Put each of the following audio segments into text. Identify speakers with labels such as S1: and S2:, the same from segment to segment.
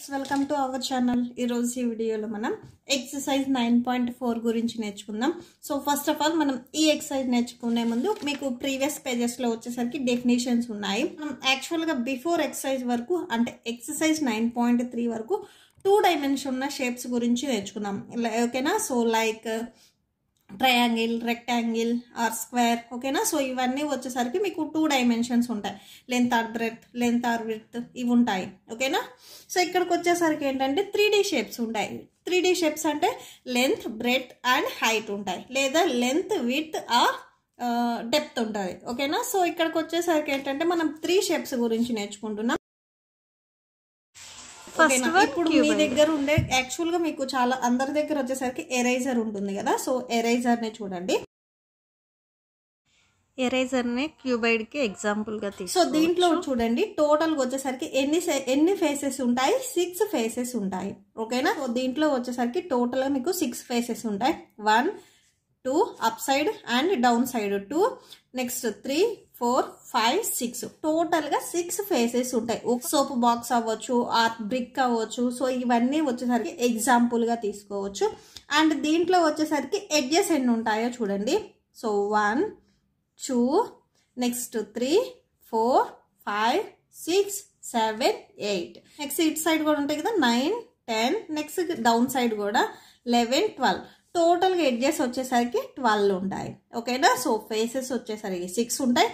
S1: Friends welcome to our channel ఈరోజు ఈ వీడియోలో మనం ఎక్సర్సైజ్ నైన్ పాయింట్ ఫోర్ గురించి నేర్చుకుందాం సో ఫస్ట్ ఆఫ్ ఆల్ మనం ఈ ఎక్సర్సైజ్ నేర్చుకునే ముందు మీకు ప్రీవియస్ పేజెస్లో వచ్చేసరికి డెఫినేషన్స్ ఉన్నాయి మనం యాక్చువల్గా బిఫోర్ ఎక్సర్సైజ్ వరకు అంటే ఎక్సర్సైజ్ నైన్ పాయింట్ త్రీ వరకు టూ డైమెన్షన్ ఉన్న షేప్స్ గురించి నేర్చుకున్నాం ఓకేనా so like triangle rectangle or square ఓకేనా సో ఇవన్నీ వచ్చేసరికి మీకు టూ డైమెన్షన్స్ ఉంటాయి length or breadth length or width ఇవి ఉంటాయి ఓకేనా సో ఇక్కడికి వచ్చేసరికి ఏంటంటే త్రీ షేప్స్ ఉంటాయి త్రీ షేప్స్ అంటే లెంత్ బ్రెత్ అండ్ హైట్ ఉంటాయి లేదా లెంత్ విత్ ఆర్ డెప్త్ ఉంటుంది ఓకేనా సో ఇక్కడికి వచ్చేసరికి ఏంటంటే మనం త్రీ షేప్స్ గురించి నేర్చుకుంటున్నాం ఫస్ట్ ఇప్పుడు మీ దగ్గర ఉండే యాక్చువల్ గా మీకు చాలా అందరి దగ్గర వచ్చేసరికి ఎరైజర్ ఉంటుంది కదా సో ఎరైజర్ ని చూడండి ఎరైజర్ ని క్యూబైడ్ కి ఎగ్జాంపుల్ గా తీసు సో దీంట్లో చూడండి టోటల్ వచ్చేసరికి ఎన్ని ఎన్ని ఫేసెస్ ఉంటాయి సిక్స్ ఫేసెస్ ఉంటాయి ఓకేనా సో దీంట్లో వచ్చేసరికి టోటల్ గా మీకు సిక్స్ ఫేసెస్ ఉంటాయి one two up side and down side two next three four five six టోటల్గా సిక్స్ ఫేసెస్ ఉంటాయి ఒక సోప్ బాక్స్ అవ్వచ్చు ఆర్ బ్రిక్ అవ్వచ్చు సో ఇవన్నీ వచ్చేసరికి ఎగ్జాంపుల్గా తీసుకోవచ్చు అండ్ దీంట్లో వచ్చేసరికి ఎడ్జెస్ ఎన్ని ఉంటాయో చూడండి so one two next three four five six seven eight next ఇటు సైడ్ కూడా ఉంటాయి కదా nine ten next down side కూడా లెవెన్ ట్వెల్వ్ టోటల్గా ఎడ్జెస్ వచ్చేసరికి ట్వెల్వ్ ఉంటాయి ఓకేనా సో ఫేసెస్ వచ్చేసరికి సిక్స్ ఉంటాయి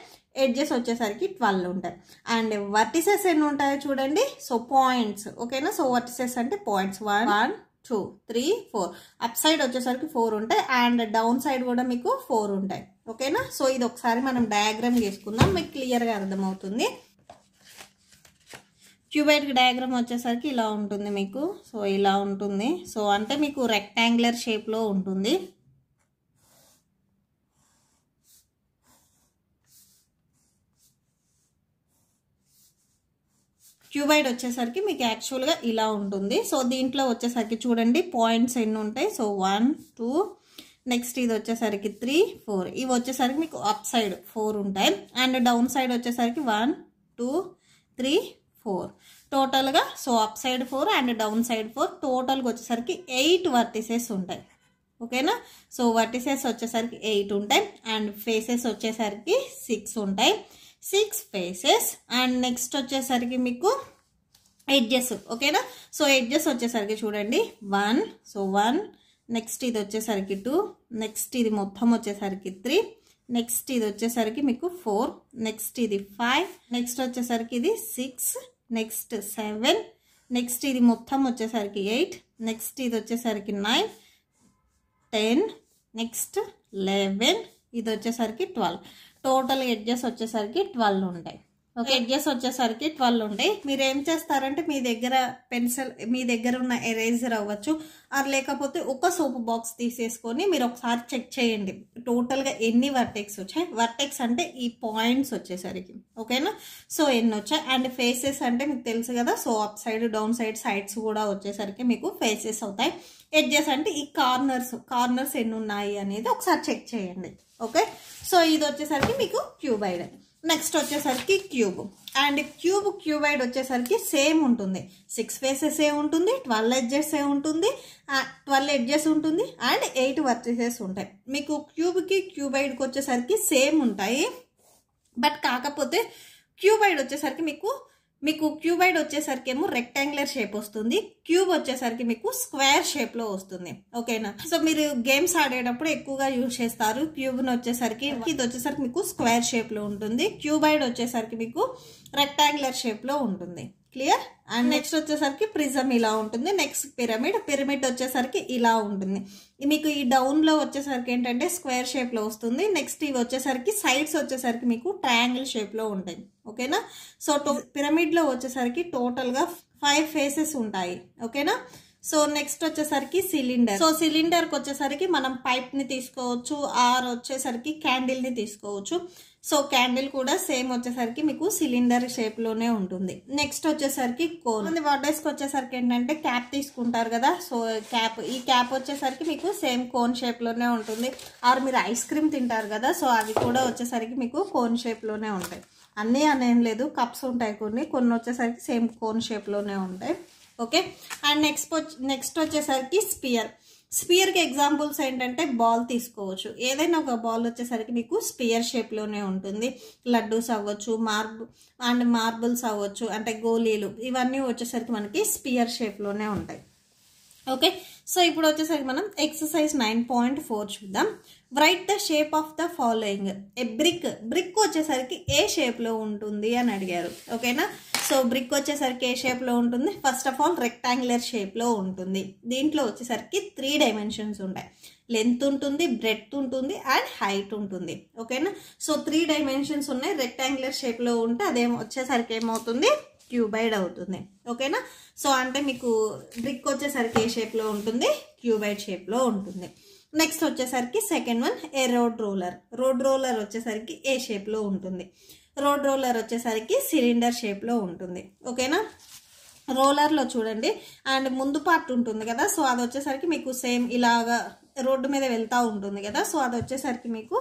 S1: ఎడ్జెస్ వచ్చేసరికి ట్వెల్వ్ ఉంటాయి అండ్ వర్టిసెస్ ఎన్ని ఉంటాయో చూడండి సో పాయింట్స్ ఓకేనా సో వర్టిసెస్ అంటే points one one two three four up side వచ్చేసరికి ఫోర్ ఉంటాయి అండ్ డౌన్ సైడ్ కూడా మీకు ఫోర్ ఉంటాయి ఓకేనా సో ఇది ఒకసారి మనం డయాగ్రామ్ చేసుకుందాం మీకు క్లియర్గా అర్థమవుతుంది క్యూబైట్ డయాగ్రామ్ వచ్చేసరికి ఇలా ఉంటుంది మీకు సో ఇలా ఉంటుంది సో అంటే మీకు రెక్టాంగులర్ షేప్లో ఉంటుంది క్యూబైడ్ వచ్చేసరికి మీకు యాక్చువల్గా ఇలా ఉంటుంది సో దీంట్లో వచ్చేసరికి చూడండి పాయింట్స్ ఎన్ని ఉంటాయి సో వన్ టూ నెక్స్ట్ ఇది వచ్చేసరికి త్రీ ఫోర్ ఇవి వచ్చేసరికి మీకు అప్ సైడ్ ఫోర్ ఉంటాయి అండ్ డౌన్ సైడ్ వచ్చేసరికి వన్ టూ త్రీ ఫోర్ టోటల్గా so up side four and down side four టోటల్గా వచ్చేసరికి ఎయిట్ వర్టిసెస్ ఉంటాయి ఓకేనా సో వర్టిసెస్ వచ్చేసరికి ఎయిట్ ఉంటాయి అండ్ ఫేసెస్ వచ్చేసరికి సిక్స్ ఉంటాయి సిక్స్ ఫేసెస్ అండ్ నెక్స్ట్ వచ్చేసరికి మీకు ఎడ్జెస్ ఓకేనా సో ఎడ్జెస్ వచ్చేసరికి చూడండి వన్ సో వన్ నెక్స్ట్ ఇది వచ్చేసరికి టూ నెక్స్ట్ ఇది మొత్తం వచ్చేసరికి త్రీ నెక్స్ట్ ఇది వచ్చేసరికి మీకు ఫోర్ నెక్స్ట్ ఇది ఫైవ్ నెక్స్ట్ వచ్చేసరికి ఇది సిక్స్ నెక్స్ట్ సెవెన్ నెక్స్ట్ ఇది మొత్తం వచ్చేసరికి ఎయిట్ నెక్స్ట్ ఇది వచ్చేసరికి నైన్ టెన్ నెక్స్ట్ లెవెన్ ఇది వచ్చేసరికి ట్వెల్వ్ టోటల్ ఎడ్జెస్ వచ్చేసరికి ట్వెల్వ్ ఉంటాయి ఒక ఎగ్జెస్ వచ్చేసరికి ట్వెల్వ్ ఉంటాయి మీరు ఏం చేస్తారంటే మీ దగ్గర పెన్సిల్ మీ దగ్గర ఉన్న ఎరేజర్ అవ్వచ్చు అది లేకపోతే ఒక సోప్ బాక్స్ తీసేసుకొని మీరు ఒకసారి చెక్ చేయండి టోటల్గా ఎన్ని వర్టెక్స్ వచ్చాయి వర్టెక్స్ అంటే ఈ పాయింట్స్ వచ్చేసరికి ఓకేనా సో ఎన్ని వచ్చాయి అండ్ ఫేసెస్ అంటే మీకు తెలుసు కదా so up side down side sides కూడా వచ్చేసరికి మీకు ఫేసెస్ అవుతాయి ఎడ్జెస్ అంటే ఈ కార్నర్స్ కార్నర్స్ ఎన్ని ఉన్నాయి అనేది ఒకసారి చెక్ చేయండి ఓకే సో ఇది వచ్చేసరికి మీకు క్యూబైడ్ నెక్స్ట్ వచ్చేసరికి క్యూబ్ అండ్ క్యూబ్ క్యూబైడ్ వచ్చేసరికి సేమ్ ఉంటుంది సిక్స్ ఫేసెస్ ఏ ఉంటుంది ట్వెల్వ్ ఎడ్జెస్ ఏ ఉంటుంది ట్వెల్వ్ ఎడ్జెస్ ఉంటుంది అండ్ ఎయిట్ వర్చెసెస్ ఉంటాయి మీకు క్యూబ్కి క్యూబైడ్కి వచ్చేసరికి సేమ్ ఉంటాయి బట్ కాకపోతే క్యూబైడ్ వచ్చేసరికి మీకు మీకు క్యూబైడ్ వచ్చేసరికి ఏమో రెక్టాంగులర్ షేప్ వస్తుంది క్యూబ్ వచ్చేసరికి మీకు స్క్వేర్ షేప్లో వస్తుంది ఓకేనా సో మీరు గేమ్స్ ఆడేటప్పుడు ఎక్కువగా యూజ్ చేస్తారు క్యూబ్ని వచ్చేసరికి ఇది వచ్చేసరికి మీకు స్క్వేర్ షేప్లో ఉంటుంది క్యూబైడ్ వచ్చేసరికి మీకు రెక్టాంగులర్ షేప్లో ఉంటుంది క్లియర్ అండ్ నెక్స్ట్ వచ్చేసరికి ప్రిజమ్ ఇలా ఉంటుంది నెక్స్ట్ పిరమిడ్ పిరమిడ్ వచ్చేసరికి ఇలా ఉంటుంది మీకు ఈ డౌన్లో వచ్చేసరికి ఏంటంటే స్క్వేర్ షేప్లో వస్తుంది నెక్స్ట్ ఇవి వచ్చేసరికి సైడ్స్ వచ్చేసరికి మీకు ట్రయాంగిల్ షేప్లో ఉంటాయి ఓకేనా సో టో పిరమిడ్లో వచ్చేసరికి టోటల్గా ఫైవ్ ఫేసెస్ ఉంటాయి ఓకేనా సో నెక్స్ట్ వచ్చేసరికి సిలిండర్ సో సిలిండర్కి వచ్చేసరికి మనం పైప్ని తీసుకోవచ్చు ఆర్ వచ్చేసరికి క్యాండిల్ని తీసుకోవచ్చు సో క్యాండిల్ కూడా సేమ్ వచ్చేసరికి మీకు సిలిండర్ షేప్లోనే ఉంటుంది నెక్స్ట్ వచ్చేసరికి కోన్ కొన్ని వచ్చేసరికి ఏంటంటే క్యాప్ తీసుకుంటారు కదా సో క్యాప్ ఈ క్యాప్ వచ్చేసరికి మీకు సేమ్ కోన్ షేప్లోనే ఉంటుంది ఆర్ మీరు ఐస్ క్రీమ్ తింటారు కదా సో అవి కూడా వచ్చేసరికి మీకు కోన్ షేప్లోనే ఉంటాయి అన్నీ అనేం లేదు కప్స్ ఉంటాయి కొన్ని కొన్ని వచ్చేసరికి సేమ్ కోన్ షేప్లోనే ఉంటాయి ఓకే అండ్ నెక్స్ట్ నెక్స్ట్ వచ్చేసరికి స్పియర్ స్పియర్కి ఎగ్జాంపుల్స్ ఏంటంటే బాల్ తీసుకోవచ్చు ఏదైనా ఒక బాల్ వచ్చేసరికి మీకు స్పియర్ షేప్లోనే ఉంటుంది లడ్డూస్ అవ్వచ్చు మార్బు అండ్ మార్బుల్స్ అవ్వచ్చు అంటే గోళీలు ఇవన్నీ వచ్చేసరికి మనకి స్పియర్ షేప్లోనే ఉంటాయి ఓకే సో ఇప్పుడు వచ్చేసరికి మనం ఎక్సర్సైజ్ నైన్ పాయింట్ ఫోర్ చూద్దాం write the shape of the following a brick brick వచ్చేసరికి ఏ షేప్లో ఉంటుంది అని అడిగారు ఓకేనా సో బ్రిక్ వచ్చేసరికి ఏ షేప్లో ఉంటుంది ఫస్ట్ ఆఫ్ ఆల్ రెక్టాంగులర్ షేప్లో ఉంటుంది దీంట్లో వచ్చేసరికి త్రీ డైమెన్షన్స్ ఉంటాయి లెంత్ ఉంటుంది బ్రెడ్త్ ఉంటుంది అండ్ హైట్ ఉంటుంది ఓకేనా సో త్రీ డైమెన్షన్స్ ఉన్నాయి రెక్టాంగులర్ షేప్లో ఉంటే అదేమో వచ్చేసరికి ఏమవుతుంది క్యూబైడ్ అవుతుంది ఓకేనా సో అంటే మీకు బ్రిక్ వచ్చేసరికి ఏ షేప్లో ఉంటుంది క్యూబైడ్ షేప్లో ఉంటుంది నెక్స్ట్ వచ్చేసరికి second one a road roller road roller వచ్చేసరికి ఏ షేప్లో ఉంటుంది రోడ్ రోలర్ వచ్చేసరికి సిలిండర్ షేప్లో ఉంటుంది ఓకేనా రోలర్లో చూడండి అండ్ ముందు పార్ట్ ఉంటుంది కదా సో అది వచ్చేసరికి మీకు సేమ్ ఇలాగా రోడ్డు మీద వెళ్తూ ఉంటుంది కదా సో అది వచ్చేసరికి మీకు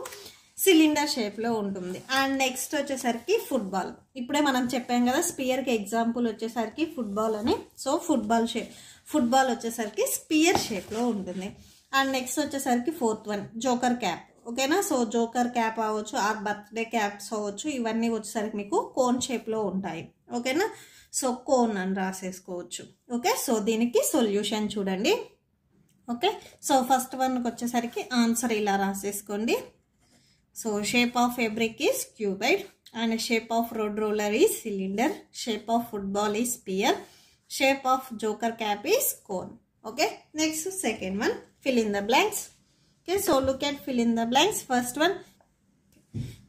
S1: సిలిండర్ షేప్లో ఉంటుంది అండ్ నెక్స్ట్ వచ్చేసరికి ఫుట్బాల్ ఇప్పుడే మనం చెప్పాం కదా స్పియర్కి ఎగ్జాంపుల్ వచ్చేసరికి ఫుట్బాల్ అని సో ఫుట్బాల్ షేప్ ఫుట్బాల్ వచ్చేసరికి స్పియర్ షేప్లో ఉంటుంది అండ్ నెక్స్ట్ వచ్చేసరికి ఫోర్త్ వన్ జోకర్ క్యాప్ ఓకేనా సో జోకర్ క్యాప్ అవ్వచ్చు ఆ బర్త్డే క్యాప్స్ అవ్వచ్చు ఇవన్నీ వచ్చేసరికి మీకు కోన్ షేప్లో ఉంటాయి ఓకేనా సో కోన్ అని రాసేసుకోవచ్చు ఓకే సో దీనికి సొల్యూషన్ చూడండి ఓకే సో ఫస్ట్ వన్కి వచ్చేసరికి ఆన్సర్ ఇలా రాసేసుకోండి So shape of fabric is cuboid and shape of road roller is cylinder. Shape of football is sphere. Shape of joker cap is cone. Okay. Next second one. Fill in the blanks. Okay. So look at fill in the blanks. First one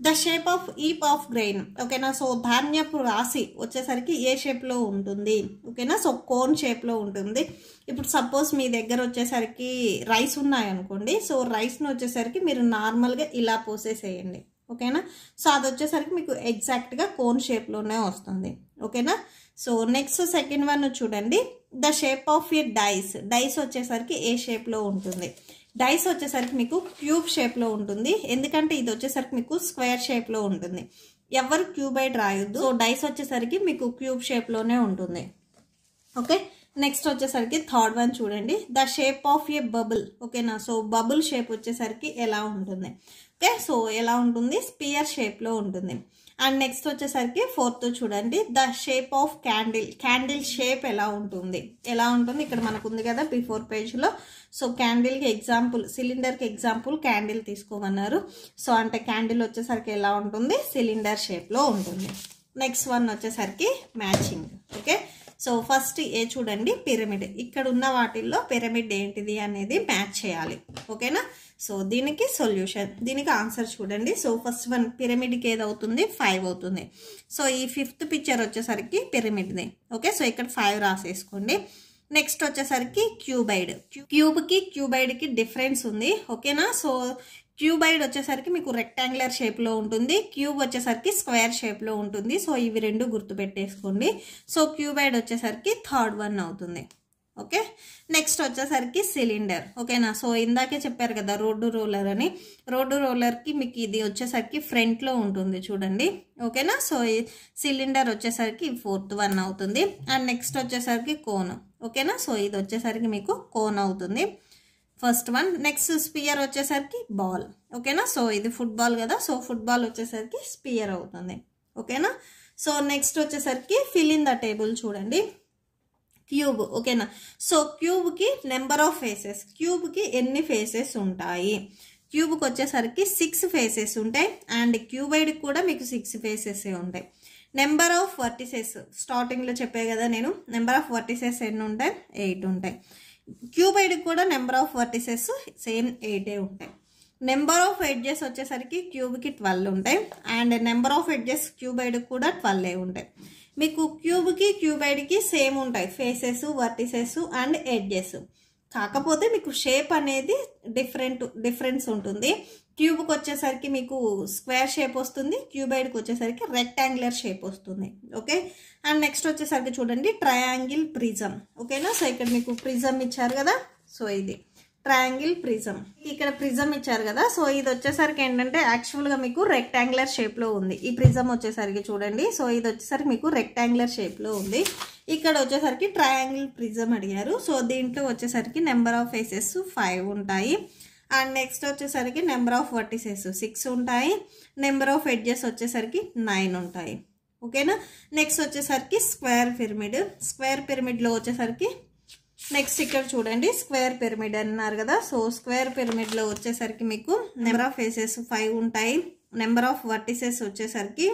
S1: the shape of heap of grain ఓకేనా so ధాన్యపు రాశి వచ్చేసరికి ఏ షేప్లో ఉంటుంది ఓకేనా so cone షేప్లో ఉంటుంది ఇప్పుడు సపోజ్ మీ దగ్గర వచ్చేసరికి రైస్ ఉన్నాయనుకోండి సో రైస్ను వచ్చేసరికి మీరు నార్మల్గా ఇలా పోసేసేయండి ఓకేనా సో అది వచ్చేసరికి మీకు ఎగ్జాక్ట్గా కోన్ షేప్లోనే వస్తుంది ఓకేనా సో నెక్స్ట్ సెకండ్ వన్ చూడండి ద షేప్ ఆఫ్ ఇయర్ డైస్ డైస్ వచ్చేసరికి ఏ షేప్లో ఉంటుంది డైస్ వచ్చేసరికి మీకు క్యూబ్ షేప్లో ఉంటుంది ఎందుకంటే ఇది వచ్చేసరికి మీకు స్క్వేర్ షేప్లో ఉంటుంది ఎవరు క్యూబైడ్ రాయొద్దు సో డైస్ వచ్చేసరికి మీకు క్యూబ్ షేప్లోనే ఉంటుంది ఓకే నెక్స్ట్ వచ్చేసరికి థర్డ్ వన్ చూడండి the shape of a bubble ఓకేనా సో బబుల్ షేప్ వచ్చేసరికి ఎలా ఉంటుంది ఓకే సో ఎలా ఉంటుంది స్పియర్ షేప్లో ఉంటుంది అండ్ నెక్స్ట్ వచ్చేసరికి ఫోర్త్ చూడండి the shape of candle candle shape ఎలా ఉంటుంది ఎలా ఉంటుంది ఇక్కడ మనకు ఉంది కదా బిఫోర్ పేజ్లో సో క్యాండిల్కి ఎగ్జాంపుల్ సిలిండర్కి ఎగ్జాంపుల్ క్యాండిల్ తీసుకోమన్నారు సో అంటే క్యాండిల్ వచ్చేసరికి ఎలా ఉంటుంది సిలిండర్ షేప్లో ఉంటుంది నెక్స్ట్ వన్ వచ్చేసరికి matching okay so first A చూడండి పిరమిడ్ ఇక్కడ ఉన్న వాటిల్లో పిరమిడ్ ఏంటిది అనేది మ్యాచ్ చేయాలి ఓకేనా సో దీనికి సొల్యూషన్ దీనికి ఆన్సర్ చూడండి సో ఫస్ట్ వన్ పిరమిడ్కి ఏదవుతుంది ఫైవ్ అవుతుంది సో ఈ ఫిఫ్త్ పిక్చర్ వచ్చేసరికి పిరమిడ్ని ఓకే సో ఇక్కడ ఫైవ్ రాసేసుకోండి నెక్స్ట్ వచ్చేసరికి క్యూబైడ్ క్యూబ్కి క్యూబైడ్కి డిఫరెన్స్ ఉంది ఓకేనా సో క్యూబైడ్ వచ్చేసరికి మీకు రెక్టాంగులర్ షేప్లో ఉంటుంది క్యూబ్ వచ్చేసరికి స్క్వేర్ షేప్లో ఉంటుంది సో ఇవి రెండు గుర్తుపెట్టేసుకోండి సో క్యూబైడ్ వచ్చేసరికి థర్డ్ వన్ అవుతుంది ఓకే నెక్స్ట్ వచ్చేసరికి సిలిండర్ ఓకేనా సో ఇందాకే చెప్పారు కదా రోడ్డు రోలర్ అని రోడ్డు రోలర్కి మీకు ఇది వచ్చేసరికి ఫ్రంట్లో ఉంటుంది చూడండి ఓకేనా సో సిలిండర్ వచ్చేసరికి ఫోర్త్ వన్ అవుతుంది అండ్ నెక్స్ట్ వచ్చేసరికి కోన్ ఓకేనా సో ఇది వచ్చేసరికి మీకు కోన్ అవుతుంది ఫస్ట్ వన్ నెక్స్ట్ స్పియర్ వచ్చేసరికి బాల్ ఓకేనా సో ఇది ఫుట్బాల్ కదా సో ఫుట్బాల్ వచ్చేసరికి స్పియర్ అవుతుంది ఓకేనా సో నెక్స్ట్ వచ్చేసరికి ఫిల్ ఇన్ ద టేబుల్ చూడండి క్యూబ్ ఓకేనా సో క్యూబ్కి నెంబర్ ఆఫ్ ఫేసెస్ క్యూబ్కి ఎన్ని ఫేసెస్ ఉంటాయి క్యూబ్కి వచ్చేసరికి సిక్స్ ఫేసెస్ ఉంటాయి అండ్ క్యూబైడ్ కూడా మీకు సిక్స్ ఫేసెస్ ఉంటాయి నెంబర్ ఆఫ్ వర్టిసెస్ స్టార్టింగ్లో చెప్పే కదా నేను నెంబర్ ఆఫ్ వర్టిసెస్ ఎన్ని ఉంటాయి ఎయిట్ ఉంటాయి క్యూబైడ్ కూడా నెంబర్ ఆఫ్ వర్టిసెస్ సేమ్ ఎయిటే ఉంటాయి నెంబర్ ఆఫ్ ఎడ్జెస్ వచ్చేసరికి క్యూబ్కి ట్వెల్వ్ ఉంటాయి and number of edges cuboid కూడా ట్వెల్వ్ ఉంటాయి మీకు క్యూబ్కి క్యూబైడ్కి సేమ్ ఉంటాయి ఫేసెస్ వర్టిసెస్ అండ్ ఎడ్జెస్ కాకపోతే మీకు షేప్ అనేది డిఫరెంట్ డిఫరెన్స్ ఉంటుంది క్యూబ్కి వచ్చేసరికి మీకు స్క్వేర్ షేప్ వస్తుంది క్యూబైడ్కి వచ్చేసరికి రెక్టాంగులర్ షేప్ వస్తుంది ఓకే అండ్ నెక్స్ట్ వచ్చేసరికి చూడండి ట్రయాంగిల్ ప్రిజం ఓకేనా సో ఇక్కడ మీకు ప్రిజం ఇచ్చారు కదా సో ఇది ట్రయాంగిల్ ప్రిజం ఇక్కడ ప్రిజం ఇచ్చారు కదా సో ఇది వచ్చేసరికి ఏంటంటే యాక్చువల్గా మీకు రెక్టాంగులర్ షేప్లో ఉంది ఈ ప్రిజం వచ్చేసరికి చూడండి సో ఇది వచ్చేసరికి మీకు రెక్టాంగులర్ షేప్లో ఉంది ఇక్కడ వచ్చేసరికి ట్రయాంగిల్ ప్రిజం అడిగారు సో దీంట్లో వచ్చేసరికి నెంబర్ ఆఫ్ ఫేసెస్ ఫైవ్ ఉంటాయి అండ్ నెక్స్ట్ వచ్చేసరికి నెంబర్ ఆఫ్ వర్టిసెస్ సిక్స్ ఉంటాయి నెంబర్ ఆఫ్ ఎడ్జెస్ వచ్చేసరికి నైన్ ఉంటాయి ఓకేనా నెక్స్ట్ వచ్చేసరికి స్క్వేర్ పిరమిడ్ స్క్వేర్ పిరమిడ్లో వచ్చేసరికి నెక్స్ట్ ఇక్కడ చూడండి స్క్వేర్ పిరమిడ్ అన్నారు కదా సో స్క్వేర్ పిరమిడ్లో వచ్చేసరికి మీకు నెంబర్ ఆఫ్ ఫేసెస్ ఫైవ్ ఉంటాయి నెంబర్ ఆఫ్ వర్టిసెస్ వచ్చేసరికి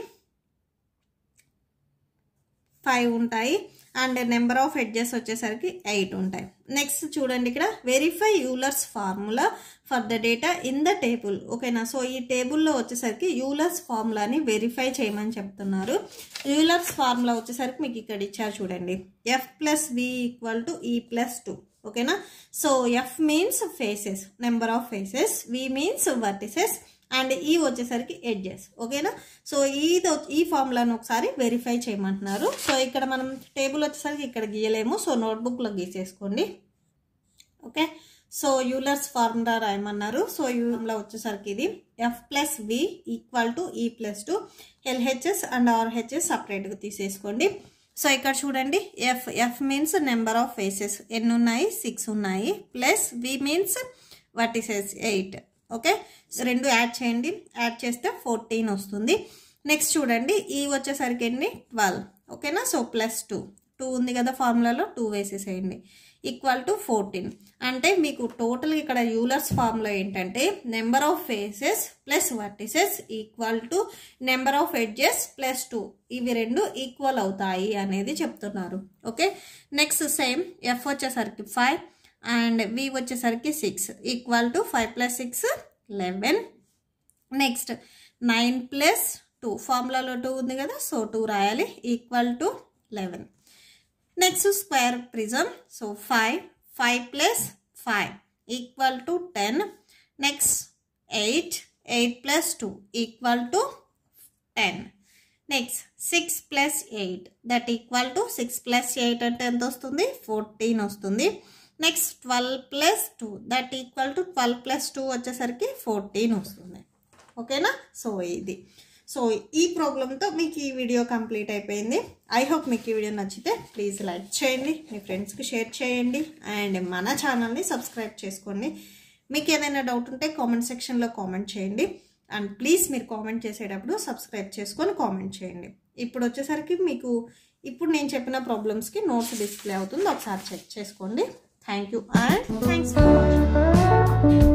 S1: ఫైవ్ ఉంటాయి అండ్ నెంబర్ ఆఫ్ ఎడ్జెస్ వచ్చేసరికి ఎయిట్ ఉంటాయి నెక్స్ట్ చూడండి ఇక్కడ verify Euler's formula for the data in the table ఓకేనా సో ఈ టేబుల్లో వచ్చేసరికి యూలర్స్ ఫార్ములాని వెరిఫై చేయమని చెప్తున్నారు యూలర్స్ ఫార్ములా వచ్చేసరికి మీకు ఇక్కడ ఇచ్చారు చూడండి F plus V equal to E plus two ఓకేనా so F means faces number of faces V means vertices and E వచ్చేసరికి ఎడ్జెస్ ఓకేనా సో ఇది ఈ ఫార్ములాను ఒకసారి వెరిఫై చేయమంటున్నారు సో ఇక్కడ మనం టేబుల్ వచ్చేసరికి ఇక్కడ గీయలేము సో నోట్బుక్లో గీసేసుకోండి ఓకే సో యూలర్స్ ఫార్ములా రాయమన్నారు సో యూలో వచ్చేసరికి ఇది F plus V equal to E plus two LHS and RHS సపరేట్గా తీసేసుకోండి సో ఇక్కడ చూడండి F F means number of faces ఎన్ని ఉన్నాయి సిక్స్ ఉన్నాయి plus V means what is eight okay రెండు యాడ్ చేయండి యాడ్ చేస్తే ఫోర్టీన్ వస్తుంది నెక్స్ట్ చూడండి ఈ వచ్చేసరికి అండి ట్వెల్వ్ ఓకేనా సో ప్లస్ టూ టూ ఉంది కదా ఫార్ములాలో టూ వేసేసేయండి ఈక్వల్ టు ఫోర్టీన్ అంటే మీకు టోటల్ ఇక్కడ యూలర్స్ ఫార్మ్లో ఏంటంటే number of faces plus vertices equal to number of edges plus two ఇవి రెండు ఈక్వల్ అవుతాయి అనేది చెప్తున్నారు ఓకే నెక్స్ట్ సేమ్ ఎఫ్ వచ్చేసరికి ఫైవ్ అండ్ వి వచ్చేసరికి six equal to five plus six eleven next nine plus two ఫార్ములాలో టూ ఉంది కదా సో టూ రాయాలి equal to eleven next square prism so five five plus five equal to ten next eight eight plus two equal to ten next six plus eight that equal to six plus eight అంటే ఎంత వస్తుంది fourteen వస్తుంది next twelve plus two that equal to twelve plus two వచ్చేసరికి fourteen వస్తుంది ఓకేనా so ఇది so ఈ ప్రాబ్లంతో మీకు ఈ వీడియో కంప్లీట్ అయిపోయింది ఐ హోప్ మీకు ఈ వీడియో నచ్చితే ప్లీజ్ లైక్ చేయండి మీ ఫ్రెండ్స్కి షేర్ చేయండి అండ్ మన ఛానల్ని సబ్స్క్రైబ్ చేసుకోండి మీకు ఏదైనా డౌట్ ఉంటే కామెంట్ సెక్షన్లో కామెంట్ చేయండి అండ్ ప్లీజ్ మీరు కామెంట్ చేసేటప్పుడు సబ్స్క్రైబ్ చేసుకొని కామెంట్ చేయండి ఇప్పుడు వచ్చేసరికి మీకు ఇప్పుడు నేను చెప్పిన ప్రాబ్లమ్స్కి నోట్స్ డిస్ప్లే అవుతుంది ఒకసారి చెక్ చేసుకోండి Thank you and thanks for watching.